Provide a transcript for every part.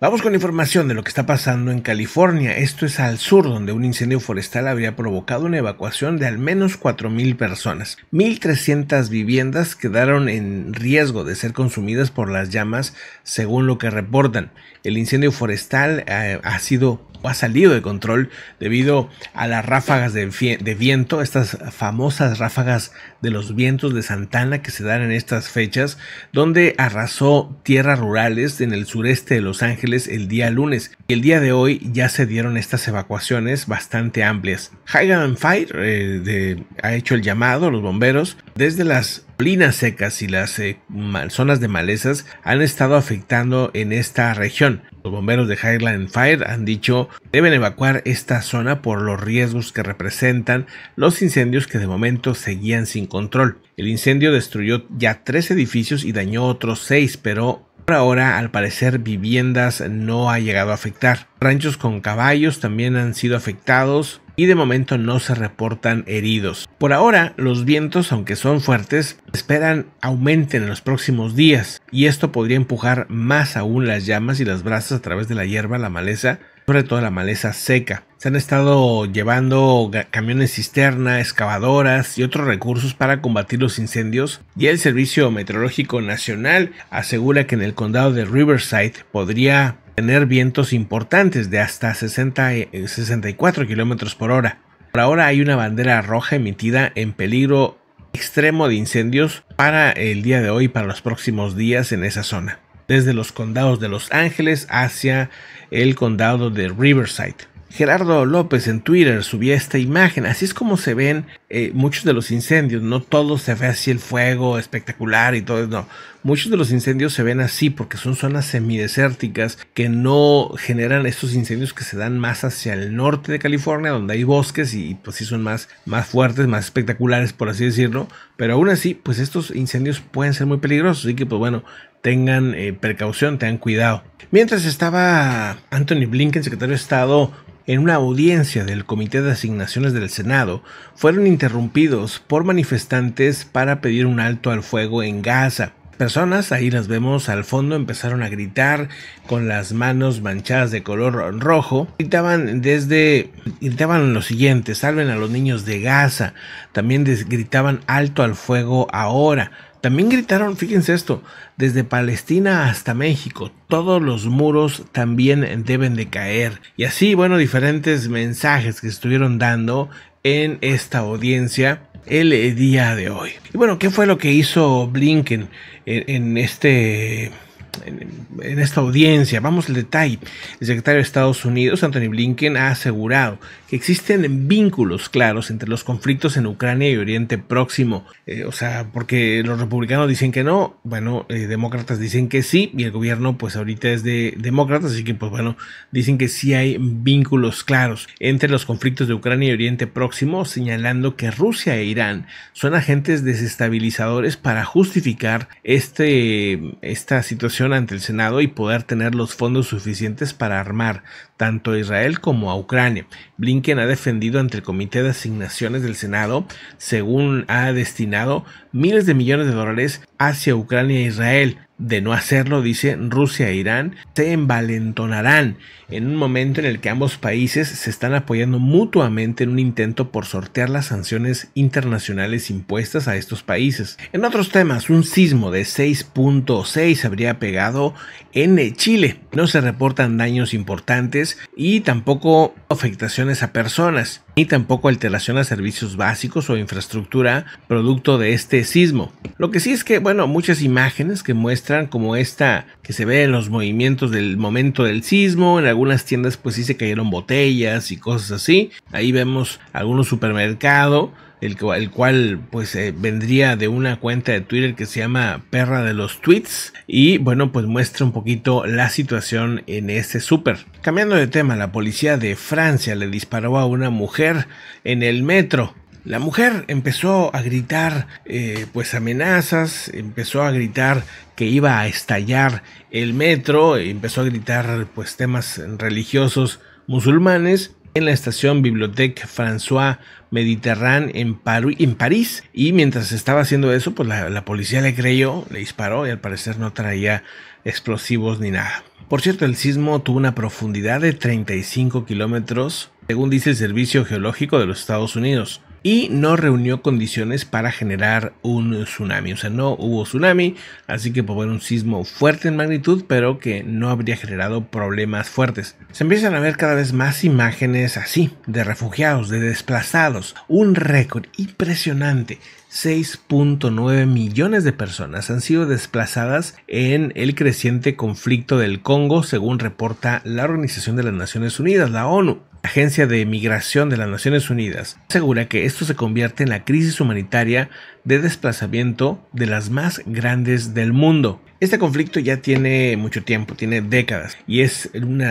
Vamos con información de lo que está pasando en California. Esto es al sur, donde un incendio forestal habría provocado una evacuación de al menos 4.000 personas. 1.300 viviendas quedaron en riesgo de ser consumidas por las llamas, según lo que reportan. El incendio forestal eh, ha sido ha salido de control debido a las ráfagas de, viento, estas famosas ráfagas de los vientos de Santana que se dan en estas fechas, donde arrasó tierras rurales en el sureste de Los Ángeles el día lunes. Y el día de hoy ya se dieron estas evacuaciones bastante amplias. Highland Fire eh, ha hecho el llamado a los bomberos desde las colinas secas y las eh, zonas de malezas han estado afectando en esta región. Los bomberos de Highland Fire han dicho deben evacuar esta zona por los riesgos que representan los incendios que de momento seguían sin control. El incendio destruyó ya tres edificios y dañó otros seis, pero por ahora, al parecer, viviendas no ha llegado a afectar. Ranchos con caballos también han sido afectados y de momento no se reportan heridos. Por ahora, los vientos, aunque son fuertes, esperan aumenten en los próximos días y esto podría empujar más aún las llamas y las brasas a través de la hierba, la maleza sobre todo la maleza seca. Se han estado llevando camiones cisterna, excavadoras y otros recursos para combatir los incendios y el Servicio Meteorológico Nacional asegura que en el condado de Riverside podría tener vientos importantes de hasta 60, 64 eh, kilómetros por hora. Por ahora hay una bandera roja emitida en peligro extremo de incendios para el día de hoy y para los próximos días en esa zona desde los condados de Los Ángeles hacia el condado de Riverside. Gerardo López en Twitter subía esta imagen. Así es como se ven eh, muchos de los incendios. No todo se ve así el fuego espectacular y todo. No, muchos de los incendios se ven así porque son zonas semidesérticas que no generan estos incendios que se dan más hacia el norte de California, donde hay bosques y pues sí son más, más fuertes, más espectaculares, por así decirlo. Pero aún así, pues estos incendios pueden ser muy peligrosos. Así que, pues bueno, tengan eh, precaución, tengan cuidado. Mientras estaba Anthony Blinken, secretario de Estado, en una audiencia del Comité de Asignaciones del Senado, fueron interrumpidos por manifestantes para pedir un alto al fuego en Gaza. Personas, ahí las vemos al fondo, empezaron a gritar con las manos manchadas de color rojo. Gritaban desde, gritaban lo siguiente, salven a los niños de Gaza. También gritaban alto al fuego ahora también gritaron, fíjense esto, desde Palestina hasta México, todos los muros también deben de caer. Y así, bueno, diferentes mensajes que estuvieron dando en esta audiencia el día de hoy. Y bueno, ¿qué fue lo que hizo Blinken en, en este en, esta audiencia. Vamos al detalle. El secretario de Estados Unidos, Anthony Blinken, ha asegurado que existen vínculos claros entre los conflictos en Ucrania y Oriente Próximo. Eh, o sea, porque los republicanos dicen que no, bueno, eh, demócratas dicen que sí, y el gobierno pues ahorita es de demócratas, así que pues bueno, dicen que sí hay vínculos claros entre los conflictos de Ucrania y Oriente Próximo, señalando que Rusia e Irán son agentes desestabilizadores para justificar este, esta situación ante el Senado y poder tener los fondos suficientes para armar tanto a Israel como a Ucrania. Blinken ha defendido ante el Comité de Asignaciones del Senado, según ha destinado miles de millones de dólares hacia Ucrania e Israel. De no hacerlo, dice Rusia e Irán, se envalentonarán en un momento en el que ambos países se están apoyando mutuamente en un intento por sortear las sanciones internacionales impuestas a estos países. En otros temas, un sismo de 6.6 habría pegado en Chile. No se reportan daños importantes y tampoco afectaciones a personas, ni tampoco alteración a servicios básicos o infraestructura producto de este sismo. Lo que sí es que, bueno, muchas imágenes que muestran como esta que se ve en los movimientos del momento del sismo, en algunas tiendas pues sí se cayeron botellas y cosas así, ahí vemos algunos supermercados, el cual, pues eh, vendría de una cuenta de Twitter que se llama Perra de los Tweets y bueno pues muestra un poquito la situación en este súper. Cambiando de tema, la policía de Francia le disparó a una mujer en el metro. La mujer empezó a gritar eh, pues amenazas, empezó a gritar que iba a estallar el metro, empezó a gritar pues temas religiosos musulmanes en la estación Bibliothèque François Mediterrán en, París. Y mientras estaba haciendo eso, pues la, la policía le creyó, le disparó y al parecer no traía explosivos ni nada. Por cierto, el sismo tuvo una profundidad de 35 kilómetros, según dice el Servicio Geológico de los Estados Unidos y no reunió condiciones para generar un tsunami. O sea, no hubo tsunami, así que por un sismo fuerte en magnitud, pero que no habría generado problemas fuertes. Se empiezan a ver cada vez más imágenes así, de refugiados, de desplazados. Un récord impresionante. 6.9 millones de personas han sido desplazadas en el creciente conflicto del Congo, según reporta la Organización de las Naciones Unidas, la ONU. Agencia de Migración de las Naciones Unidas, asegura que esto se convierte en la crisis humanitaria de desplazamiento de las más grandes del mundo. Este conflicto ya tiene mucho tiempo, tiene décadas, y es un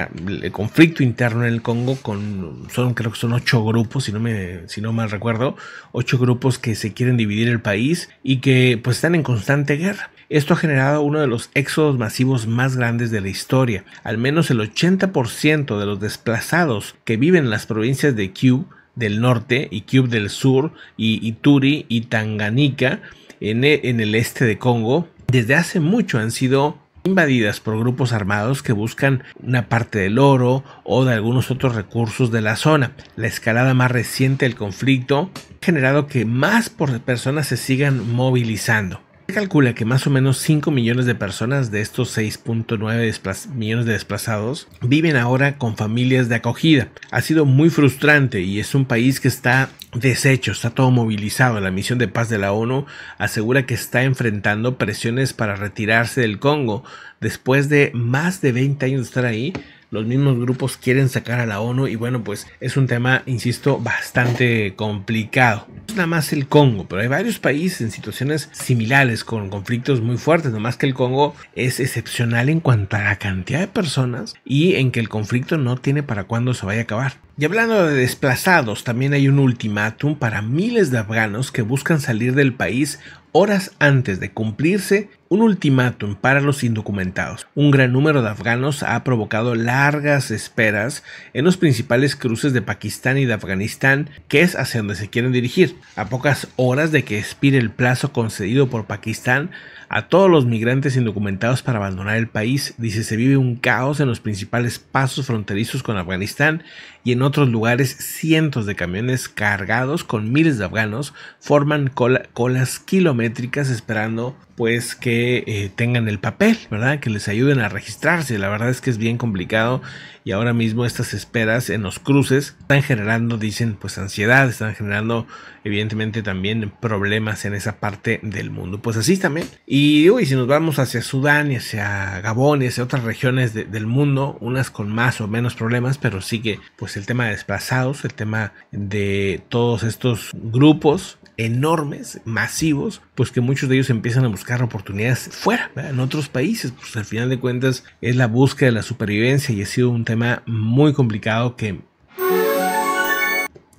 conflicto interno en el Congo con, son, creo que son ocho grupos, si no, me, si no mal recuerdo, ocho grupos que se quieren dividir el país y que pues están en constante guerra. Esto ha generado uno de los éxodos masivos más grandes de la historia. Al menos el 80% de los desplazados que viven en las provincias de Kivu del norte y Cube del sur y Ituri y Tanganika e, en el este de Congo, desde hace mucho han sido invadidas por grupos armados que buscan una parte del oro o de algunos otros recursos de la zona. La escalada más reciente del conflicto ha generado que más personas se sigan movilizando calcula que más o menos 5 millones de personas de estos 6.9 millones de desplazados viven ahora con familias de acogida. Ha sido muy frustrante y es un país que está deshecho, está todo movilizado. La misión de paz de la ONU asegura que está enfrentando presiones para retirarse del Congo. Después de más de 20 años de estar ahí, los mismos grupos quieren sacar a la ONU y bueno, pues es un tema, insisto, bastante complicado. Es nada más el Congo, pero hay varios países en situaciones similares con conflictos muy fuertes, más que el Congo es excepcional en cuanto a la cantidad de personas y en que el conflicto no tiene para cuándo se vaya a acabar. Y hablando de desplazados, también hay un ultimátum para miles de afganos que buscan salir del país horas antes de cumplirse un ultimátum para los indocumentados. Un gran número de afganos ha provocado largas esperas en los principales cruces de Pakistán y de Afganistán, que es hacia donde se quieren dirigir. A pocas horas de que expire el plazo concedido por Pakistán a todos los migrantes indocumentados para abandonar el país. Dice, se vive un caos en los principales pasos fronterizos con Afganistán y en otros lugares cientos de camiones cargados con miles de afganos forman colas kilométricas esperando pues que eh, tengan el papel, ¿verdad? Que les ayuden a registrarse. La verdad es que es bien complicado y ahora mismo estas esperas en los cruces están generando, dicen, pues ansiedad, están generando evidentemente también problemas en esa parte del mundo. Pues así también. Y uy, si nos vamos hacia Sudán y hacia Gabón y hacia otras regiones del mundo, unas con más o menos problemas, pero sí que pues el tema de desplazados, el tema de todos estos grupos enormes, masivos, pues que muchos de ellos empiezan a buscar buscar oportunidades fuera, en otros países. Pues al final de cuentas es la búsqueda de la supervivencia y ha sido un tema muy complicado que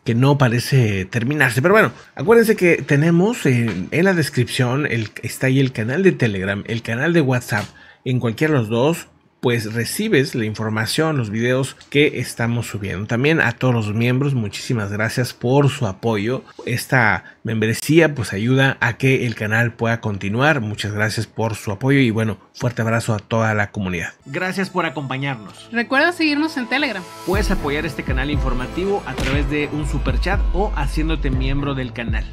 que no parece terminarse. Pero bueno, acuérdense que tenemos en, la descripción, está ahí el canal de Telegram, el canal de WhatsApp. En cualquiera de los dos pues recibes la información, los videos que estamos subiendo. También a todos los miembros, muchísimas gracias por su apoyo. Esta membresía pues ayuda a que el canal pueda continuar. Muchas gracias por su apoyo y bueno, fuerte abrazo a toda la comunidad. Gracias por acompañarnos. Recuerda seguirnos en Telegram. Puedes apoyar este canal informativo a través de un super chat o haciéndote miembro del canal.